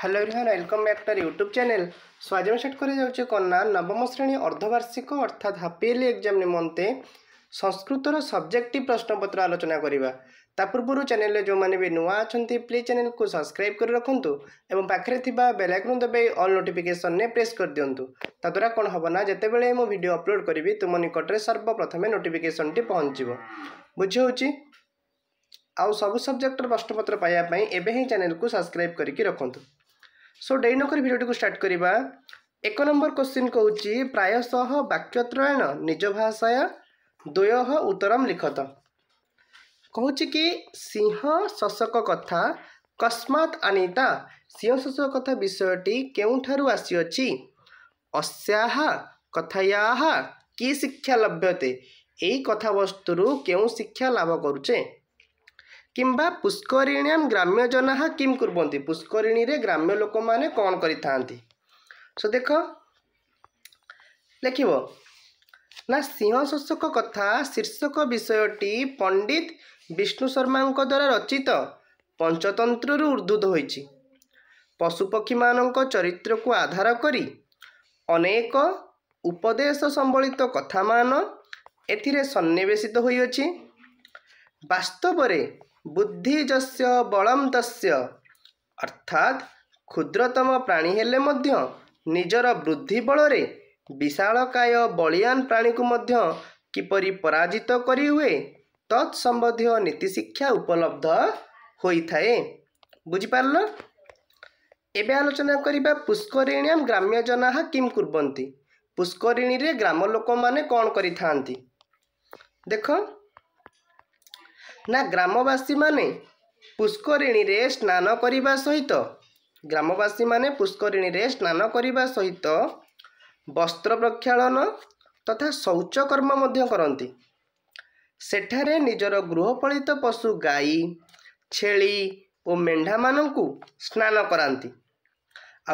hello everyone welcome back to YouTube channel so আজ আমি set করে যাচ্ছে কন্যা নবম শ্রেণী অর্ধবার্ষিক অর্থাৎ হাফ ইয়ারলি এক্সাম নিমন্তে সংস্কৃতর সবজেক্টিভ প্রশ্নপত্র আলোচনা করা তা পূর্বর চ্যানেলে যে বি নূয়া অনেক প্লিজ চ্যানেলকে সবসক্রাইব করে রাখতু এবং পাখে থাকা বেলাইকন দবাই অল নোটিফিকেসনে প্রেস করে দিও তাদ্বারা কোণ হব না যেতবে মু ভিডিও অপলোড করবি তুম নিকটরে সর্বপ্রথমে নোটিফিকেসনটি পৌঁছব বুঝি হচ্ছে আউ সবু সবজেক্টর প্রশ্নপত্র পাইয়া এবে হি চ্যানেলকে সবসক্রাইব করি রাখতু ସୋ ଡେଇ ନକରି ଭିଡ଼ିଓଟିକୁ ଷ୍ଟାର୍ଟ କରିବା ଏକ ନମ୍ବର କୋଶ୍ଚିନ୍ କହୁଛି ପ୍ରାୟଶଃ ବାକ୍ୟତ୍ରୟଣ ନିଜ ଭାଷାୟା ଦ୍ୱୟଃ ଉତ୍ତରମ୍ ଲିଖତ କହୁଛି କି ସିଂହ ଶଶକ କଥା କସ୍ମାତ୍ ଆନିତା ସିଂହ ଶଶକ କଥା ବିଷୟଟି କେଉଁଠାରୁ ଆସିଅଛି ଅଶ୍ୟାହା କଥା ୟାହା କି ଶିକ୍ଷା ଲଭ୍ୟତେ ଏହି କଥାବସ୍ତୁରୁ କେଉଁ ଶିକ୍ଷା ଲାଭ କରୁଛେ କିମ୍ବା ପୁଷ୍କରିଣୀ ଗ୍ରାମ୍ୟ ଜନା କିମ୍ କରୁଛନ୍ତି ପୁଷ୍କରିଣୀରେ ଗ୍ରାମ୍ୟ ଲୋକମାନେ କ'ଣ କରିଥାନ୍ତି ସୋ ଦେଖ ଲେଖିବ ନା ସିଂହ ଶୋଷକ କଥା ଶୀର୍ଷକ ବିଷୟଟି ପଣ୍ଡିତ ବିଷ୍ଣୁ ଶର୍ମାଙ୍କ ଦ୍ୱାରା ରଚିତ ପଞ୍ଚତନ୍ତ୍ରରୁ ଉର୍ଦ୍ଧୁତ ହୋଇଛି ପଶୁପକ୍ଷୀମାନଙ୍କ ଚରିତ୍ରକୁ ଆଧାର କରି ଅନେକ ଉପଦେଶ ସମ୍ବଳିତ କଥାମାନ ଏଥିରେ ସନ୍ନିବେଶିତ ହୋଇଅଛି ବାସ୍ତବରେ ବୁଦ୍ଧିଜସ୍ ବଳମ୍ ତସ୍ୟ ଅର୍ଥାତ୍ କ୍ଷୁଦ୍ରତମ ପ୍ରାଣୀ ହେଲେ ମଧ୍ୟ ନିଜର ବୃଦ୍ଧି ବଳରେ ବିଶାଳକାୟ ବଳିଆନ ପ୍ରାଣୀକୁ ମଧ୍ୟ କିପରି ପରାଜିତ କରିହୁଏ ତତ୍ ସମ୍ବନ୍ଧୀୟ ନୀତିଶିକ୍ଷା ଉପଲବ୍ଧ ହୋଇଥାଏ ବୁଝିପାରିଲ ଏବେ ଆଲୋଚନା କରିବା ପୁଷ୍କରିଣୀ ଗ୍ରାମ୍ୟ ଜନାହା କିମ୍ କୁର୍ବନ୍ତି ପୁଷ୍କରିଣୀରେ ଗ୍ରାମ ଲୋକମାନେ କ'ଣ କରିଥାନ୍ତି ଦେଖ ନା ଗ୍ରାମବାସୀମାନେ ପୁଷ୍କରିଣୀରେ ସ୍ନାନ କରିବା ସହିତ ଗ୍ରାମବାସୀମାନେ ପୁଷ୍କରିଣୀରେ ସ୍ନାନ କରିବା ସହିତ ବସ୍ତ୍ର ପ୍ରକ୍ଷାଳନ ତଥା ଶୌଚକର୍ମ ମଧ୍ୟ କରନ୍ତି ସେଠାରେ ନିଜର ଗୃହପାଳିତ ପଶୁ ଗାଈ ଛେଳି ଓ ମେଣ୍ଢାମାନଙ୍କୁ ସ୍ନାନ କରାନ୍ତି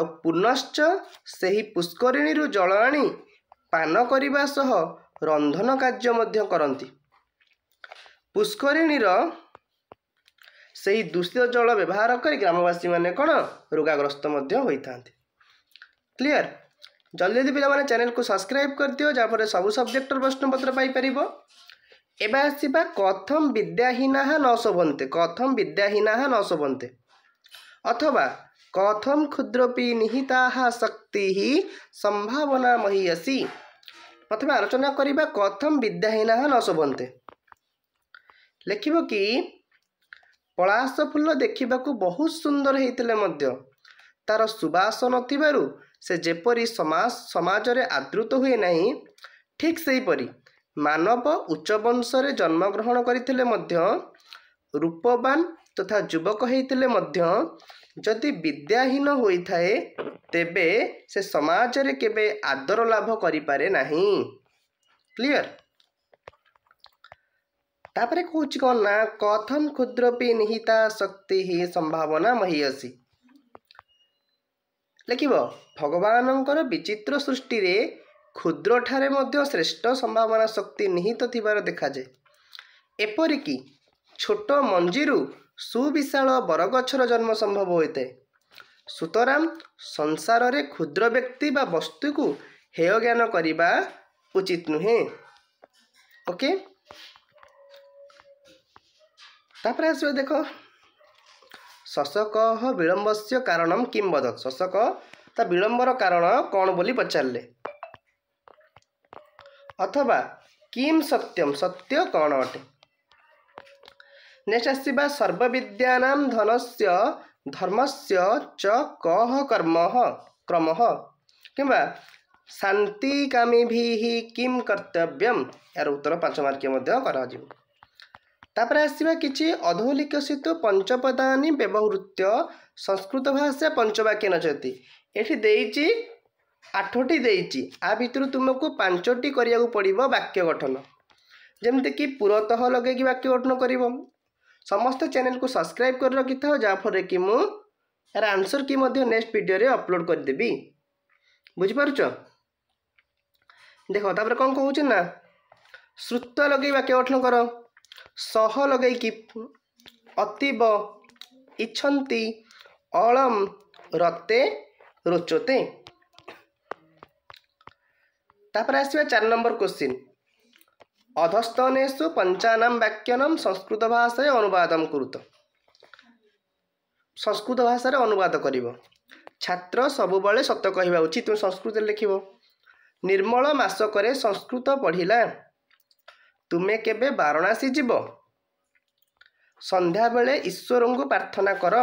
ଆଉ ପୁନଶ୍ଚ ସେହି ପୁଷ୍କରିଣୀରୁ ଜଳ ଆଣି ପାନ କରିବା ସହ ରନ୍ଧନ କାର୍ଯ୍ୟ ମଧ୍ୟ କରନ୍ତି ପୁଷ୍କରିଣୀର ସେହି ଦୂଷିତ ଜଳ ବ୍ୟବହାର କରି ଗ୍ରାମବାସୀମାନେ କ'ଣ ରୋଗାଗ୍ରସ୍ତ ମଧ୍ୟ ହୋଇଥାନ୍ତି କ୍ଲିଅର୍ ଜଲ୍ଦି ଯଦି ପିଲାମାନେ ଚ୍ୟାନେଲକୁ ସବସ୍କ୍ରାଇବ୍ କରିଦିଅ ଯାହାଫଳରେ ସବୁ ସବଜେକ୍ଟର ପ୍ରଶ୍ନପତ୍ର ପାଇପାରିବ ଏବେ ଆସିବା କଥମ ବିଦ୍ୟାହୀନାହା ନ ଶୋଭନ୍ତେ କଥମ ବିଦ୍ୟାହୀନାହା ନ ଶୋଭନ୍ତେ ଅଥବା କଥମ କ୍ଷୁଦ୍ରପି ନିହିତାହା ଶକ୍ତି ହି ସମ୍ଭାବନା ମହିଅସି ପ୍ରଥମେ ଆଲୋଚନା କରିବା କଥମ ବିଦ୍ୟାହୀନାହା ନ ଶୋଭନ୍ତେ ଲେଖିବ କି ପଳାଶ ଫୁଲ ଦେଖିବାକୁ ବହୁତ ସୁନ୍ଦର ହେଇଥିଲେ ମଧ୍ୟ ତା'ର ସୁବାସ ନଥିବାରୁ ସେ ଯେପରି ସମାଜରେ ଆଦୃତ ହୁଏ ନାହିଁ ଠିକ୍ ସେହିପରି ମାନବ ଉଚ୍ଚ ବଂଶରେ ଜନ୍ମଗ୍ରହଣ କରିଥିଲେ ମଧ୍ୟ ରୂପବାନ ତଥା ଯୁବକ ହେଇଥିଲେ ମଧ୍ୟ ଯଦି ବିଦ୍ୟାହୀନ ହୋଇଥାଏ ତେବେ ସେ ସମାଜରେ କେବେ ଆଦର ଲାଭ କରିପାରେ ନାହିଁ କ୍ଲିଅର୍ ତାପରେ କହୁଛି କ'ଣ ନା କଥମ ବି ନିହିତା ଶକ୍ତି ହିଁ ସମ୍ଭାବନା ମହିଅସି ଲେଖିବ ଭଗବାନଙ୍କର ବିଚିତ୍ର ସୃଷ୍ଟିରେ କ୍ଷୁଦ୍ରଠାରେ ମଧ୍ୟ ଶ୍ରେଷ୍ଠ ସମ୍ଭାବନା ଶକ୍ତି ନିହିତ ଥିବାର ଦେଖାଯାଏ ଏପରିକି ଛୋଟ ମଞ୍ଜିରୁ ସୁବିଶାଳ ବରଗଛର ଜନ୍ମ ସମ୍ଭବ ହୋଇଥାଏ ସୁତରାମ ସଂସାରରେ କ୍ଷୁଦ୍ର ବ୍ୟକ୍ତି ବା ବସ୍ତୁକୁ ହେୟ ଜ୍ଞାନ କରିବା ଉଚିତ ନୁହେଁ ଓକେ तस शसक विलम्बस्य कारण बदत शसक विलम्बर कारण कन् पचारे अथवात्यम् सत्य कन् अटे नसविद्याम धनस धर्मसम्म क्रम किम्बा शान्तिकमिभिव्यम् या उत्तर पाँच मर्के मध्य ତାପରେ ଆସିବା କିଛି ଅଧୌଲିକସିତ ପଞ୍ଚପଦାନୀ ବ୍ୟବହୃତ୍ୟ ସଂସ୍କୃତ ଭାଷା ପଞ୍ଚବାକ୍ୟ ନଚନ୍ତି ଏଠି ଦେଇଛି ଆଠଟି ଦେଇଛି ଆ ଭିତରୁ ତୁମକୁ ପାଞ୍ଚଟି କରିବାକୁ ପଡ଼ିବ ବାକ୍ୟ ଗଠନ ଯେମିତିକି ପୁରତଃ ଲଗାଇକି ବାକ୍ୟ ଗଠନ କରିବ ସମସ୍ତ ଚ୍ୟାନେଲକୁ ସବସ୍କ୍ରାଇବ୍ କରି ରଖିଥାଉ ଯାହାଫଳରେ କି ମୁଁ ଏହାର ଆନ୍ସର୍ କି ମଧ୍ୟ ନେକ୍ସଟ୍ ଭିଡ଼ିଓରେ ଅପଲୋଡ଼୍ କରିଦେବି ବୁଝିପାରୁଛ ଦେଖ ତାପରେ କ'ଣ କହୁଛି ନା ଶ୍ରୁତ ଲଗେଇ ବାକ୍ୟ ଗଠନ କର ସହ ଲଗାଇକି ଅତୀବ ଇଚ୍ଛନ୍ତି ଅଳମ ରତେ ରୋଚତେ ତାପରେ ଆସିବା ଚାରି ନମ୍ବର କୋଶ୍ଚିନ୍ ଅଧସ୍ତନେଶୁ ପଞ୍ଚାନାମ ବାକ୍ୟନମ ସଂସ୍କୃତ ଭାଷାରେ ଅନୁବାଦମ କରୁତ ସଂସ୍କୃତ ଭାଷାରେ ଅନୁବାଦ କରିବ ଛାତ୍ର ସବୁବେଳେ ସତ କହିବା ଉଚିତ ତୁମେ ସଂସ୍କୃତରେ ଲେଖିବ ନିର୍ମଳ ମାସକରେ ସଂସ୍କୃତ ପଢ଼ିଲା ତୁମେ କେବେ ବାରଣାସୀ ଯିବ ସନ୍ଧ୍ୟାବେଳେ ଈଶ୍ୱରଙ୍କୁ ପ୍ରାର୍ଥନା କର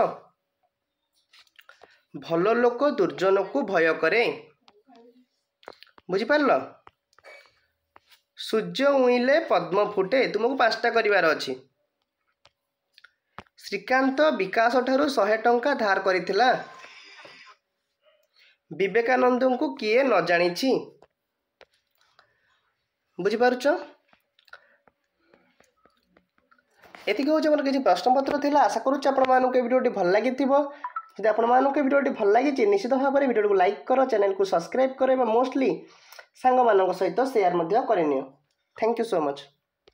ଭଲ ଲୋକ ଦୁର୍ଜନକୁ ଭୟ କରେ ବୁଝିପାରିଲ ସୂର୍ଯ୍ୟ ଉଇଁଲେ ପଦ୍ମ ଫୁଟେ ତୁମକୁ ପାଞ୍ଚଟା କରିବାର ଅଛି ଶ୍ରୀକାନ୍ତ ବିକାଶ ଠାରୁ ଶହେ ଟଙ୍କା ଧାର କରିଥିଲା ବିବେକାନନ୍ଦଙ୍କୁ କିଏ ନ ଜାଣିଛି ବୁଝିପାରୁଛ ଏତିକି ହେଉଛି ଆମର କିଛି ପ୍ରଶ୍ନପତ୍ର ଥିଲା ଆଶା କରୁଛି ଆପଣମାନଙ୍କୁ ଏ ଭିଡ଼ିଓଟି ଭଲ ଲାଗିଥିବ ଯଦି ଆପଣମାନଙ୍କୁ ଏ ଭିଡ଼ିଓଟି ଭଲ ଲାଗିଛି ନିଶ୍ଚିତ ଭାବରେ ଭିଡ଼ିଓଟିକୁ ଲାଇକ୍ କର ଚ୍ୟାନେଲକୁ ସବସ୍କ୍ରାଇବ୍ କର ଏବଂ ମୋଷ୍ଟଲି ସାଙ୍ଗମାନଙ୍କ ସହିତ ସେୟାର ମଧ୍ୟ କରିନିଅ ଥ୍ୟାଙ୍କ ୟୁ ସୋ ମଚ୍